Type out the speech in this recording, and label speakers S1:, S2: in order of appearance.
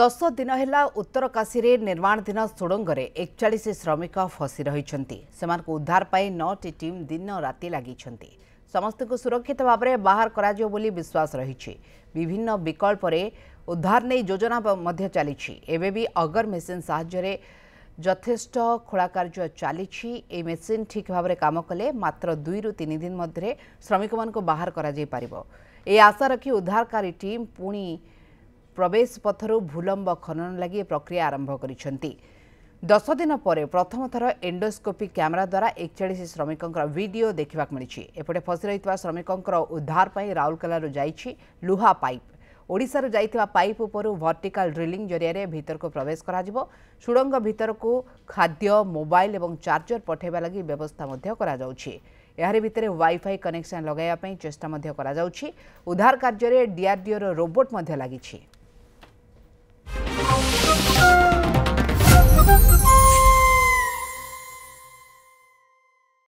S1: দশ দিন হল উত্তরকাশীরে নির্মাণধীন সুড়ঙ্গে একচাশ শ্রমিক ফসি রয়েছেন সে উদ্ধার পাই নটি টিম দিন রাতে লাগিছেন সমস্ত সুরক্ষিত ভাবে বাহার করা বলে বিশ্বাস রয়েছে বিভিন্ন বিকল্পরে উদ্ধার নেই যোজনা চালিছি। এবে বি অগর মেসিন সাহায্যে যথেষ্ট খোলা কার্য চালিছি এই মেসিন ঠিক ভাবে কাম কলে মাত্র দুই রু তিন দিন মধ্যে শ্রমিক মানুষ বাহার করা যাই পারিব এই আশা রাখি উদ্ধারকারী টিম পুঁ প্রবেশ পথরু ভূলম্ব খনন লাগি প্রক্রিয়া আরম্ভ করেছেন দশ দিন পরে প্রথম থর এন্ডোস্কোপি ক্যামেরা দ্বারা একচাশ শ্রমিকঙ্কর ভিডিও দেখা মিছে এপটে ফসি রয়েছে শ্রমিকঙ্কর উদ্ধার পাই রাউরকেলার যাই লুহা পাইপ ওড়শার যাই পাইপ উপর ভর্টিকাল ড্রিলিং জরিয়ারে ভিতরক প্রবেশ করা সুড়ঙ্গ ভিতরক খাদ্য মোবাইল এবং চার্জর পঠাইবা লাগি ব্যবস্থা করা যাচ্ছে এর ভিতরে ওয়াইফাই কনেকশন লগাইবা চেষ্টা করা উদ্ধার কার্যরে ডিআরডিওর রোবোট লাগিছে